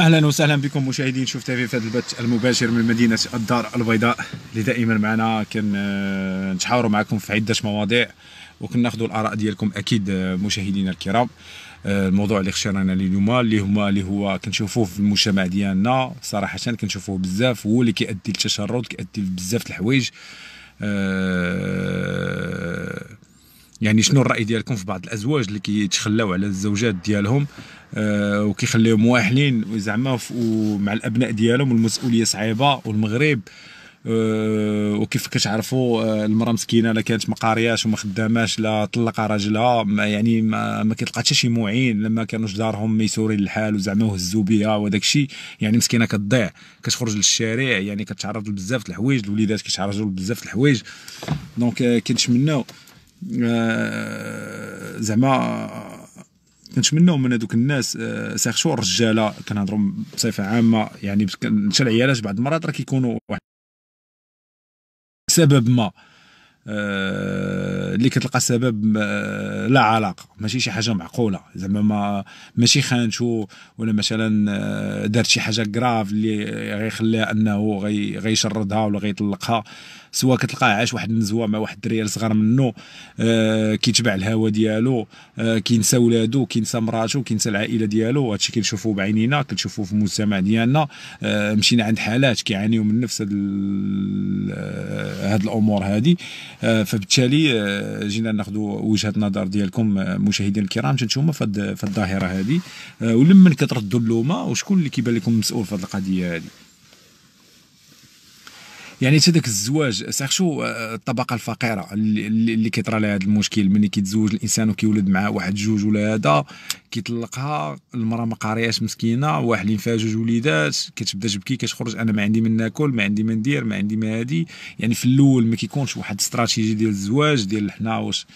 اهلا وسهلا بكم مشاهدين شوف تيفي في هذا البث المباشر من مدينه الدار البيضاء اللي دائما معنا كنتحاوروا آه، معكم في عده مواضيع وكناخذوا الاراء ديالكم اكيد آه، مشاهدينا الكرام آه، الموضوع اللي اختارنا اليوم اللي هما اللي هو كنشوفوه في المجتمع ديالنا صراحه كنشوفوه بزاف هو اللي كيؤدي للتشرد كيؤدي لبزاف الحوايج يعني شنو الراي ديالكم في بعض الازواج اللي كيتخلاو على الزوجات ديالهم آه، وكيخليهم واحلين زعما ومع الابناء ديالهم والمسؤوليه صعيبه والمغرب آه، وكيف كتعرفوا آه، المراه مسكينه لا كانت ما قارياش وما خداماش لا طلق راجلها يعني ما, ما كتلقى حتى شي معين لما كانوش دارهم ميسورين الحال وزعما وهزوا بها وداك الشيء يعني مسكينه كتضيع كتخرج للشارع يعني كتعرض لبزاف الحوايج الوليدات كيتعرضوا لبزاف الحوايج دونك كنتمناو زعما كنتمناو من هذوك الناس آه، سيرشو الرجاله كنهضروا بصفه عامه يعني حتى العيالات بعض المرات راه كيكونوا واحد سبب ما آه، اللي كتلقى سبب آه، لا علاقه ماشي شي حاجه معقوله زعما ما ماشي خانتو ولا مثلا دارت شي حاجه كراف اللي غيخليها انه غيشردها ولا غيطلقها سواء كتلقاه عاش واحد النزوه مع واحد الدريال صغار منه آه كيتبع الهوى ديالو آه كينسى ولادو كينسى مراتو كينسى العائله ديالو هادشي كنشوفوه بعينينا كنشوفوه في المجتمع ديالنا آه مشينا عند حالات كيعانيو من نفس هاد, آه، هاد الامور هادي آه فبالتالي آه جينا ناخذوا وجهه نظر ديالكم آه، مشاهدينا الكرام شنتوما في هاد الظاهره هادي آه ولمن كتردوا اللومه وشكون اللي كيبان لكم مسؤول في هاد القضيه هادي يعني حتى ذاك الزواج صح شو آه، الطبقه الفقيره اللي كيطرى لها هذا المشكل ملي كيتزوج الانسان وكيولد معاه واحد جوج ولا هذا كيطلقها المراه ما قارياش مسكينه واحد اللي فيها جوج وليدات كتبدا تبكي كتخرج انا ما عندي ما ناكل ما عندي ما ندير ما عندي ما هادي يعني في الاول ما كيكونش واحد استراتيجي ديال الزواج ديال حنا واش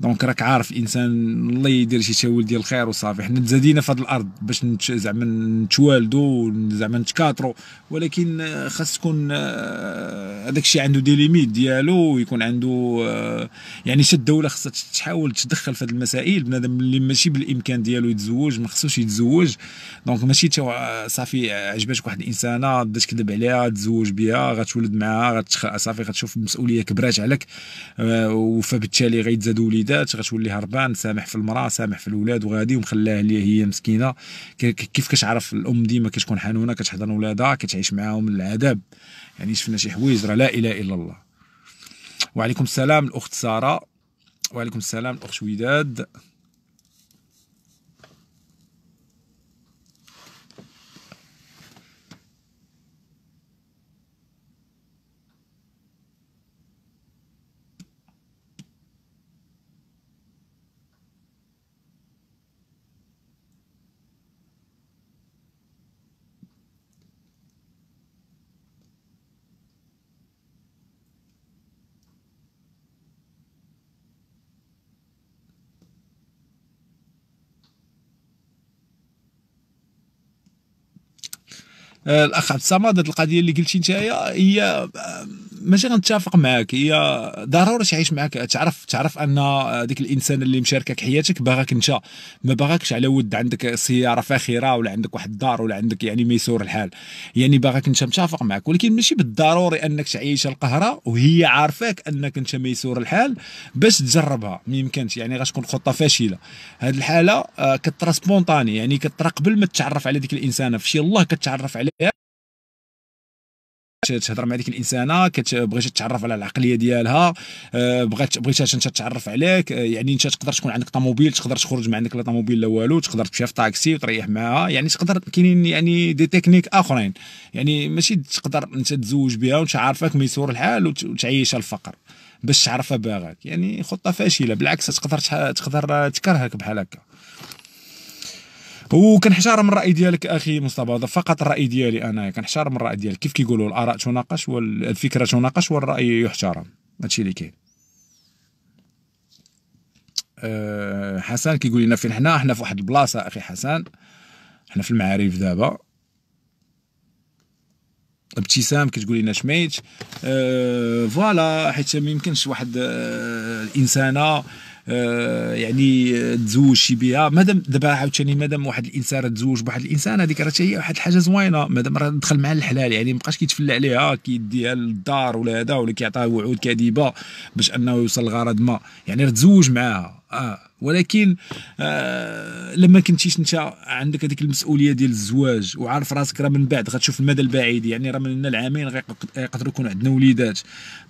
دونك راك عارف انسان الله يدير شي تاول ديال الخير وصافي حنا تزادينا في هذه الارض باش زعما نتوالدوا زعما نتكاثروا ولكن آه، خاص تكون آه، هذاك الشيء عنده دي ليميت ديالو ويكون عنده آه، يعني شد الدوله خاصها تحاول تدخل في هذه المسائل بنادم اللي ماشي بالامكان ديالو يتزوج ما خصوش يتزوج دونك ماشي صافي عجباتك واحد الانسانه بدات تكذب عليها تزوج بها غتولد معها غتخ... صافي غتشوف المسؤوليه كبرات عليك وفبالتالي غيتزادوا وليد الوليدات غتولي هربان سامح في المراه سامح في الاولاد وغادي ومخلاها ليا هي مسكينه كيف كتعرف الام ديما كتكون حنونه كتحضن ولادها كتعيش معاهم العذاب يعني شفنا شي حوايج راه لا اله الا الله وعليكم السلام الاخت ساره وعليكم السلام الاخت وداد آه، الاخ عبد الصمد هذه القضيه اللي قلتي نتايا هي آه، ماشي غنتفق معاك هي ضروري تعيش معاك تعرف تعرف ان ديك الانسان اللي مشاركك حياتك باغاك انت ما باغاكش على ود عندك سياره فاخره ولا عندك واحد الدار ولا عندك يعني ميسور الحال يعني باغاك انت متفق معاك ولكن ماشي بالضروري انك تعيش القهره وهي عارفاك انك انت ميسور الحال باش تجربها ما يمكنش يعني غتكون خطه فاشله هذه الحاله آه، كترا سبونطاني يعني كترا قبل ما تتعرف على ديك الانسانه فشي الله كتعرف عليها تهضر مع ديك الانسانه كتبغي تتعرف على العقليه ديالها آه، بغات بغيتها انت تتعرف عليك آه، يعني انت تقدر تكون عندك طوموبيل تقدر تخرج ما عندك لا طوموبيل لا والو تقدر تمشي في طاكسي وتريح معاها يعني تقدر كاينين يعني دي تكنيك اخرين يعني ماشي تقدر انت تزوج بها وانت عارفك ميسور الحال وتعيشها الفقر باش تعرفها باغاك يعني خطه فاشله بالعكس تقدر تقدر تكرهك بحال هكا من الراي ديالك اخي مصطفى هذا فقط الراي ديالي انايا من الراي ديالك كيف كيقولوا الاراء تناقش والفكره تناقش والراي يحترم هادشي اللي كاين أه حسن كيقول لنا فين حنا حنا في واحد البلاصه اخي حسن حنا في المعارف دابا ابتسام كتقول لنا شميت أه فوالا حيت ما يمكنش واحد أه، الانسانه آه، يعني تزوج شي بها مادام دابا عاوتاني مادام واحد الانسان راه تزوج بواحد الانسان هذيك راه هي واحد الحاجه زوينه مادام راه دخل معها الحلال يعني مابقاش كيتفلى عليها كيديها للدار ولا هذا ولا كيعطيها وعود كاذبه باش انه يوصل لغرض ما يعني راه تزوج معاها اه ولكن آه لما كنتيش انت عندك هذيك المسؤوليه ديال الزواج وعارف راسك راه من بعد غتشوف المدى البعيد يعني راه من هنا العامين غيقدروا يكون عندنا وليدات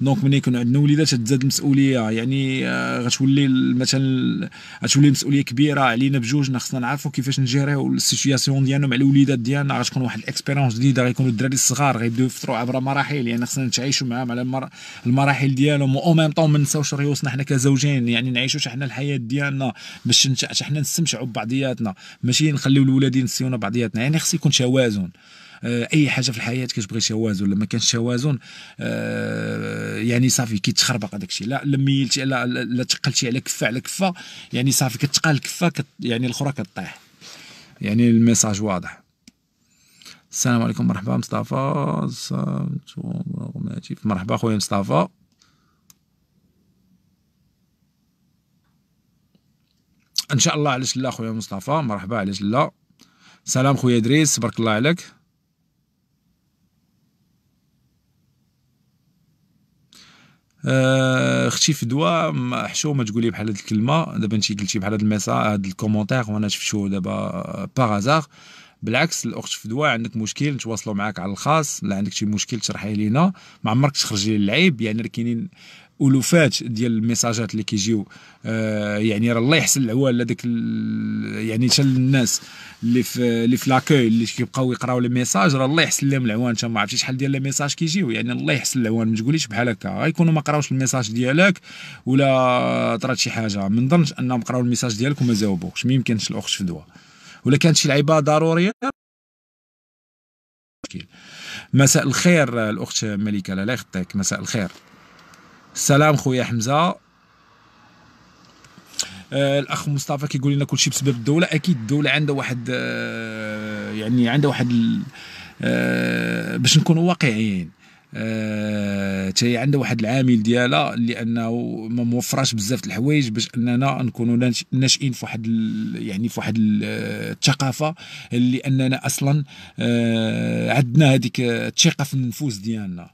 دونك ملي يكون عندنا وليدات تزاد المسؤوليه يعني آه غتولي مثلا غتولي مسؤوليه كبيره علينا بجوجنا خصنا نعرفوا كيفاش نجيريو السيتوياسيون ديالنا مع الوليدات ديالنا غتكون واحد الاكسبيرونس جديده غيكونوا الدراري الصغار غيبداو يفطروا عبر مراحل يعني خصنا نتعايشوا معاهم على المراحل ديالهم او ميم طون ما نساوش ريوسنا حنا كزوجين يعني نعيشوا حنا الحياه ديالنا ديالنا باش حتى حنا نستمتعوا ببعضياتنا ماشي نخليو الاولاد ينسيونا بعضياتنا يعني خص يكون توازن آه، اي حاجه في الحياه كتبغي توازن لما كانش توازن آه، يعني صافي كيتخربق هذاك الشيء لا لا ميلتي لا لا تقلتي على كفه على كفه يعني صافي كتقال كفه كت يعني الاخرى كطيح يعني الميساج واضح السلام عليكم مرحبا مصطفى مرحبا خويا مصطفى ان شاء الله علاش لا خويا مصطفى مرحبا علاش لا سلام خويا ادريس تبارك الله عليك اختي آه، فدوى حشومه تقولي بحال هاد الكلمه دابا انت قلتي بحال هاد الميسا هاد الكومونتير وانا شفتو دابا باغازار آه، بالعكس الاخت فدوى عندك مشكل نتواصلوا معاك على الخاص لا عندك شي مشكل تشرحيه لينا ما عمرك تخرجي للعيب يعني راه كاينين الوفات ديال الميساجات اللي كيجيو آه يعني راه الله يحسن العوال هذاك يعني حتى الناس اللي في اللي في لاكوي اللي كيبقاو يقراو لي ميساج راه الله يحسن لهم العوان انت ما عرفتي شحال ديال لي ميساج كيجيو يعني الله يحسن العوان ما تقوليش بحال هكا غيكونوا ما قراوش الميساج ديالك ولا طرات شي حاجه ما نظنش انهم قراو الميساج ديالك وما جاوبوكش ما يمكنش الاخت فدوى ولا كانت شي لعيبه ضروريه مساء الخير الاخت مليكه لا يخطيك مساء الخير سلام خويا حمزه آه، الاخ مصطفى كيقول لنا كلشي بسبب الدوله اكيد الدوله عندها واحد آه، يعني عندها واحد آه، باش نكونوا واقعيين تاهي عندها واحد العامل ديالها لانه ما موفراش بزاف الحوايج باش اننا نكونوا ناشئين في واحد يعني في واحد الثقافه لاننا اصلا عندنا هذيك الثقه في النفوس ديالنا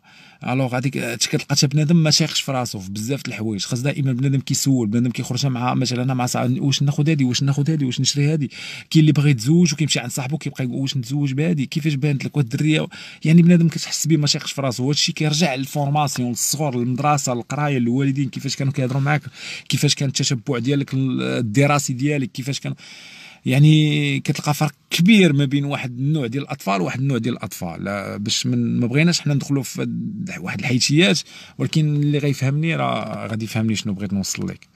الوغ هذيك كتلقى حتى بنادم ما شيخش في راسو في بزاف د الحوايج خاص دائما بنادم كيسول بنادم كيخرج مع مثلا مع صاحبي واش ناخذ هذه واش ناخذ هذه واش نشري هذه كاين اللي بغى يتزوج وكيمشي عند صاحبو كيبقى يقول واش نتزوج بهذه كيفاش بانت لك الدريه يعني بنادم كتحس به ما شيخش في راسو هذا الشيء كيرجع للفورماسيون للصغر للمدرسه للقرايه للوالدين كيفاش كانوا كيهضروا معاك كيفاش كان التشبع ديالك الدراسي ديالك كيفاش كانوا يعني كتلقى فرق كبير ما بين واحد النوع ديال الاطفال وواحد النوع ديال الاطفال آه، باش ما بغيناش حنا ندخلوا في واحد الحيتيات ولكن اللي غيفهمني راه غادي يفهمني شنو بغيت نوصل لك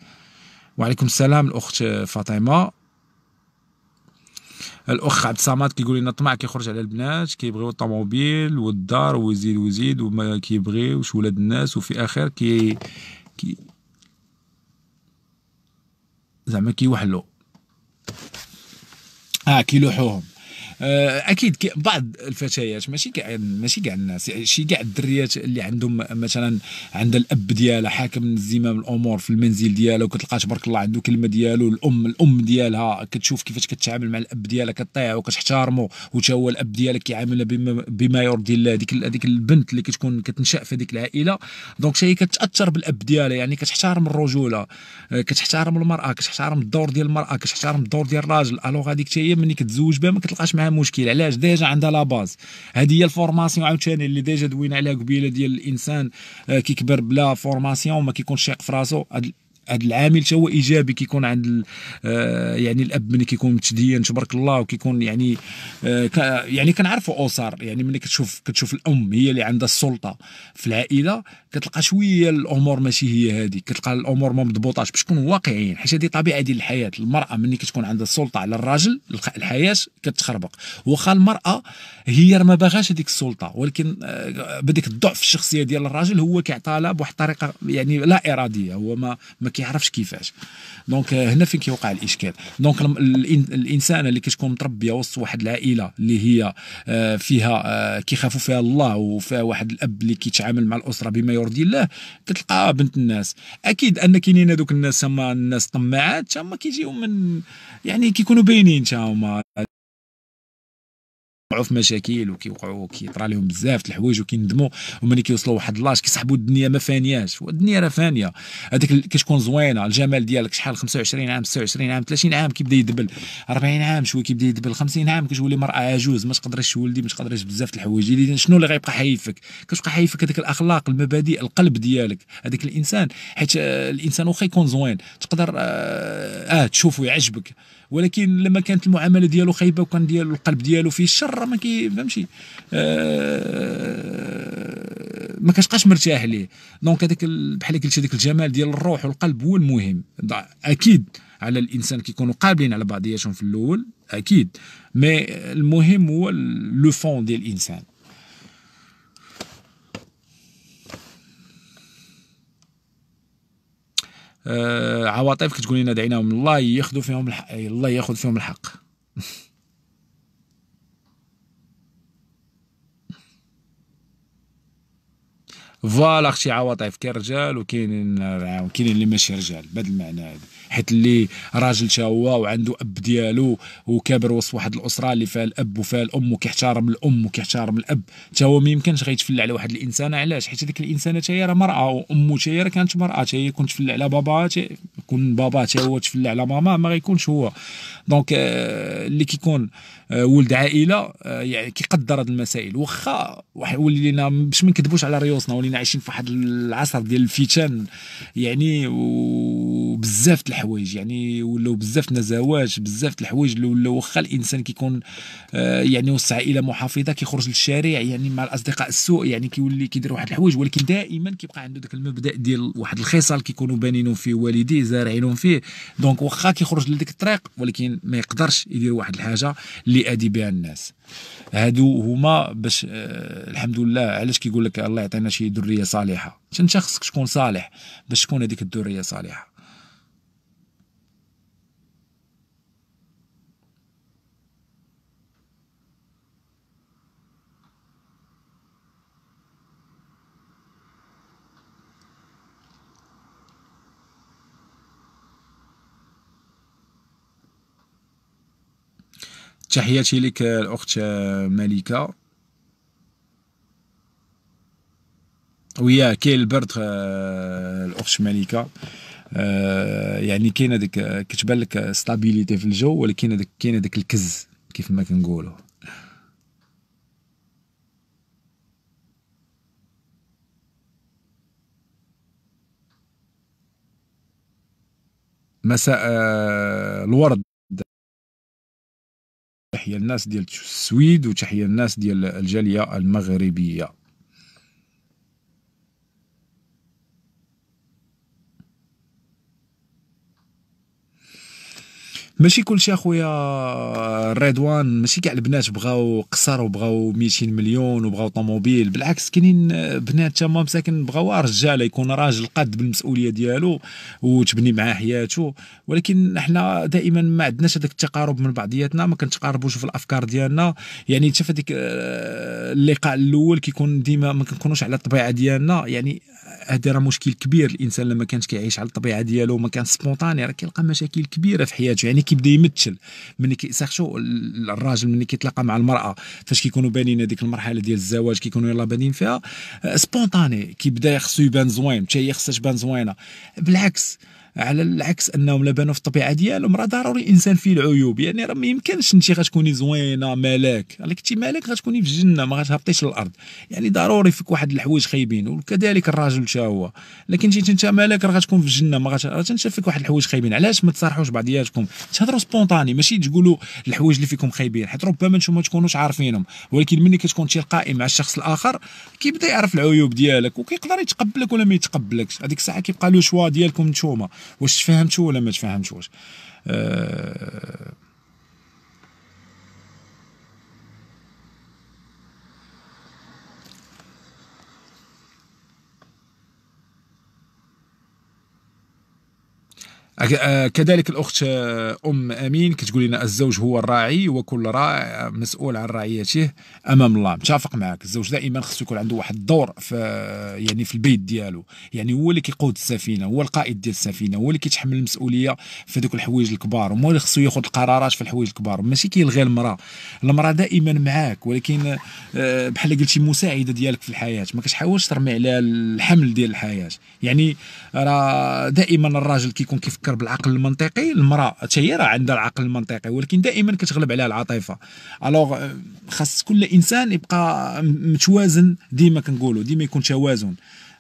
وعليكم السلام الاخت فاطمه الاخ عبد الصمد كيقول لنا طمع كيخرج على البنات كيبغيو الطوموبيل والدار ويزيد ويزيد وما كيبغيوش ولاد الناس وفي اخر كي, كي زعما كيوحلو آكل كيلوحوهم آه، اكيد كي بعض الفتيات ماشي كاع ماشي كاع الناس شي كاع الدريات اللي عندهم مثلا عند الاب ديالها حاكم زمام الامور في المنزل ديالها وكتلقى تبارك الله عنده كلمه ديالو الام الام ديالها كتشوف كيفاش كتعامل مع الاب ديالها كطيعه وكتحتارمو وتا هو الاب ديالك كيعاملها بما, بما يرضي الله ديك هذيك البنت اللي كتكون كتنشا في هذيك العائله دونك هي كتاثر بالاب ديالها يعني كتحترم الرجوله آه، كتحترم المراه كتحترم الدور ديال المراه كتحترم الدور ديال الراجل الوغ هذيك هي ملي كتزوج بها ما كتلقاش معها معاه مشكل علاش ديجا عندها لا باز هذه هي الفورماسيون عاوتاني اللي ديجا دوينا عليها قبيله ديال الانسان آه، كيكبر بلا فورماسيون وما كيكونش شايق في راسو هذا العامل حتى هو ايجابي كيكون عند آه، يعني الاب ملي كيكون متدين تبارك الله وكيكون يعني آه، يعني كنعرفوا اسر يعني ملي كتشوف كتشوف الام هي اللي عندها السلطه في العائله كتلقى شويه الامور ماشي هي هذه كتلقى الامور ما مضبوطاش باش نكونوا واقعيين حيت هذه طبيعه ديال الحياه المراه ملي كتكون عندها السلطه على الراجل الحياه كتخربق واخا المراه هي ما باغاش هذيك السلطه ولكن آه، بديك الضعف الشخصيه ديال الراجل هو كيعطيها لها بواحد الطريقه يعني لا اراديه هو ما, ما كيعرفش كيفاش دونك آه، هنا فين كيوقع الاشكال دونك الانسانه اللي كتكون متربيه وسط واحد العائله اللي هي آه، فيها آه، كيخافوا فيها الله وفيها واحد الاب اللي كيتعامل مع الاسره بما يرضي الله كتلقى بنت الناس اكيد ان كاينين هذوك الناس هما الناس طماعات هما كيجيو من يعني كيكونوا باينين تا هما كيوقعوا في مشاكل وكيوقعوا كيطرى لهم بزاف الحوايج وكيندموا وملي كيوصلوا واحد لاش كيسحبوا الدنيا ما فانياش والدنيا راه فانيه هذيك كتكون زوينه الجمال ديالك شحال 25 عام 26 عام 30 عام كيبدا يدبل 40 عام شويه كيبدا يدبل 50 عام كتولي مراه عجوز ما تقدرش تولدي ما تقدرش بزاف الحوايج اللي شنو اللي غيبقى حيفك كتبقى حيفك هذيك الاخلاق المبادئ القلب ديالك هذاك الانسان حيت آه، الانسان واخا يكون زوين تقدر اه, آه تشوفه يعجبك ولكن لما كانت المعامله ديالو خايبه وكان ديالو القلب ديالو فيه الشر راه ما كي فهمتي آه، ما كتبقاش مرتاح ليه دونك هذاك بحال قلتي هذاك الجمال ديال الروح والقلب هو المهم اكيد على الانسان كيكونوا قابلين على بعضياتهم في الاول اكيد مي المهم هو لو فون ديال الانسان آه عواطف كتقول لنا دعيناهم الله ياخذوا فيهم الحق الله ياخذ فيهم الحق فوالا اختي عواطف كاين رجال وكاينين كاينين اللي ماشي رجال بهذا المعنى هذا حيت اللي راجل تا هو وعنده اب ديالو وكابر وسط واحد الاسره اللي فيها الاب وفيها الام وكيحترم الام وكيحترم الاب تا هو ما يمكنش غيتفلى على واحد الانسانه علاش حيت هذيك الانسانه تا هي راه مراه وامو تا هي راه كانت مراه تا هي كون تفلى على بابا كون بابا تا هو تفلى على ماما ما غيكونش هو دونك آه، اللي كيكون آه، ولد عائله آه، يعني كيقدر هاد المسائل واخا ولينا باش ما نكذبوش على ريوسنا ولينا عايشين في واحد العصر ديال الفتن يعني وبزاف د الحوايج يعني ولاو بزاف نزوات بزاف د الحوايج اللي ولاو واخا الانسان كيكون آه، يعني وسع الى محافظه كيخرج للشارع يعني مع الاصدقاء السوء يعني كيولي كيدير واحد الحوايج ولكن دائما كيبقى عنده ذاك المبدا ديال واحد الخصال كيكونوا بانينهم فيه والديه زارعينهم فيه دونك واخا كيخرج لديك الطريق ولكن ما يقدرش يدير واحد الحاجه اللي ادي بها الناس هادو هما باش آه الحمد لله علاش كيقول لك الله يعطينا شي دريه صالحه انت خصك تكون صالح باش تكون هذيك الدريه صالحه تحياتي لك الاخت مليكه ويا كاين البرد آه، الاخت مليكه آه، يعني كاين هذيك كتبان لك ستابيليتي في الجو ولكن هذاك كاين هذاك الكز كيف ما كنقولوا مساء آه، الورد تحيه للناس ديال السويد وتحيه للناس ديال الجاليه المغربيه ماشي كلشي اخويا رضوان ماشي كاع البنات بغاو قصر وبغاو 200 مليون وبغاو طوموبيل بالعكس كاينين بنات تما مساكن بغاو رجال يكون راجل قد بالمسؤوليه ديالو وتبني معاه حياته ولكن حنا دائما ما عندناش هذاك التقارب من بعضياتنا ما كنتقاربوش في الافكار ديالنا يعني حتى في هذيك آه، اللقاء الاول كيكون ديما ما كنكونوش على الطبيعه ديالنا يعني هذا راه مشكل كبير الانسان لما كانش كيعيش على الطبيعه ديالو ما كان سبونطاني راه كيلقى مشاكل كبيره في حياته يعني كي بدا يمثل ملي كيسيرتو الراجل ملي كيتلاقى مع المراه فاش كيكونوا بانين هذيك المرحله ديال الزواج كيكونوا يلاه بانين فيها سبونطاني آه، كيبدا خصو يبان زوين حتى هي خصها تبان زوينه بالعكس على العكس انهم لبانوا في الطبيعه ديالهم راه ضروري الانسان فيه العيوب يعني راه ما يمكنش انت غتكوني زوينه ملاك الا انت ملاك غتكوني في الجنه ما غتهبطيش للارض يعني ضروري فيك واحد الحوايج خايبين وكذلك الراجل حتى هو لكن انت انت ملاك راه غتكون في الجنه ما انت فيك واحد الحوايج خايبين علاش ما تصارحوش بعضياتكم تهضروا سبونطاني ماشي تقولوا الحوايج اللي فيكم خايبين حيت ربما انتم ما تكونوش عارفينهم ولكن ملي كتكون تلقائي مع الشخص الاخر كيبدا يعرف العيوب ديالك وكيقدر يتقبلك ولا ما يتقبلكش هذيك الساعه كيبقى لو شوا ديالكم نتوما واش تفهمتوا ولا ما تفهمتوش أه آه، كذلك الاخت آه، ام امين كتقول لنا الزوج هو الراعي وكل راع آه، مسؤول عن رعيته امام الله متفق معك الزوج دائما خصو يكون عنده واحد الدور في يعني في البيت ديالو يعني هو اللي كيقود السفينه هو القائد ديال السفينه هو اللي كيتحمل المسؤوليه في ذوك الحوايج الكبار هو اللي خصو ياخذ القرارات في الحوايج الكبار ماشي كيلغي المراه المراه دائما معاك ولكن بحال قلتي مساعده ديالك في الحياه ما كتحاولش ترمي عليها الحمل ديال الحياه يعني راه دائما الراجل كيكون كيف كتفكر بالعقل المنطقي المراه حتى هي راه عندها العقل المنطقي ولكن دائما كتغلب عليها العاطفه الوغ آه، خاص كل انسان يبقى متوازن ديما كنقولوا ديما يكون توازن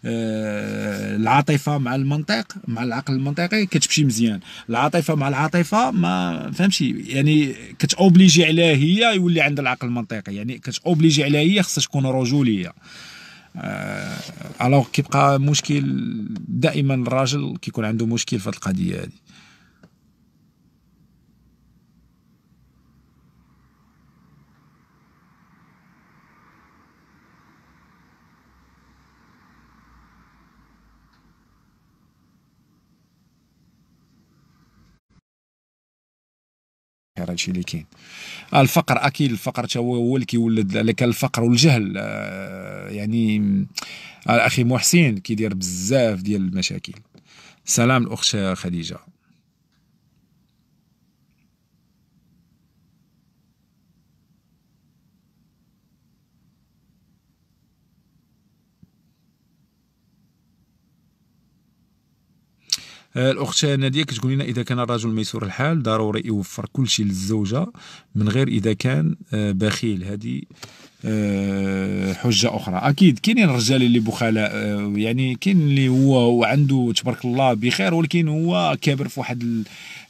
آه، العاطفه مع المنطق مع العقل المنطقي كتمشي مزيان العاطفه مع العاطفه ما فهمتش يعني كتوبليجي عليها هي يولي عندها العقل المنطقي يعني كتوبليجي عليها هي خصها تكون رجوليه الوغ آه، كيبقى مشكل دائما الراجل كيكون عنده مشكل في هذه القضيه هذه هادشي اللي كاين الفقر اكيد الفقر هو هو اللي كيولد لك الفقر والجهل آه، يعني الاخي آه، محسن كيدير بزاف ديال المشاكل سلام الاخت خديجه آه، الاخت ناديه كتقول لنا اذا كان الرجل ميسور الحال ضروري يوفر كل شيء للزوجه من غير اذا كان آه، بخيل هذه آه، حجه اخرى اكيد كاينين الرجال اللي بخلاء آه، يعني كاين اللي هو وعنده تبارك الله بخير ولكن هو كابر في واحد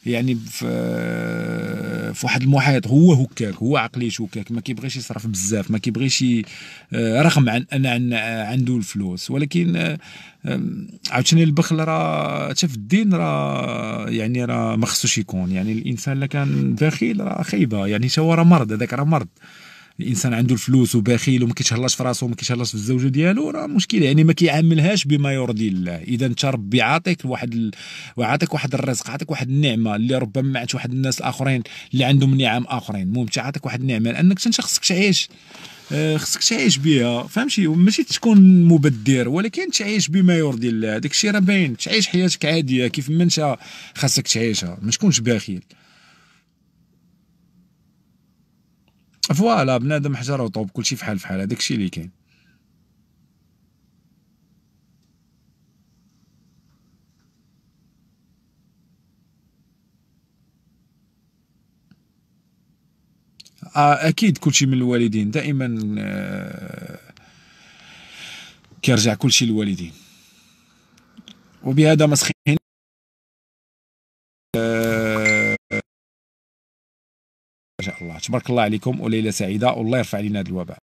يعني في واحد المحيط هو هكاك هو عقليته هكاك ما كيبغيش يصرف بزاف ما كيبغيش آه، رغم عن ان عنده الفلوس ولكن عاوتاني البخل راه حتى في الدين راه يعني راه ما خصوش يكون يعني الانسان اللي كان بخيل راه خايبه يعني حتى هو راه مرض هذاك راه مرض الانسان عنده الفلوس وبخيل وما كيتهلاش في راسو وما كيتهلاش في الزوجه ديالو راه مشكل يعني ما كيعاملهاش بما يرضي الله اذا انت ربي عاطيك واحد ال... وعاطيك واحد الرزق عاطيك واحد النعمه اللي ربما ما واحد الناس الاخرين اللي عندهم نعم اخرين المهم عاطيك واحد النعمه لانك انت خصك تعيش آه، خصك تعيش بها فهمتي ماشي تكون مبدر ولكن تعيش بما يرضي الله داك الشيء راه باين تعيش حياتك عاديه كيف ما انت خاصك تعيشها ما تكونش بخيل فوالا بنادم حجر وطوب كلشي فحال فحال هذاك الشيء اللي كاين آه، اكيد كلشي من الوالدين دائما آه، كيرجع كلشي للوالدين وبهذا مسخ الله تبارك الله عليكم وليله سعيده والله يرفع علينا هذا الوباء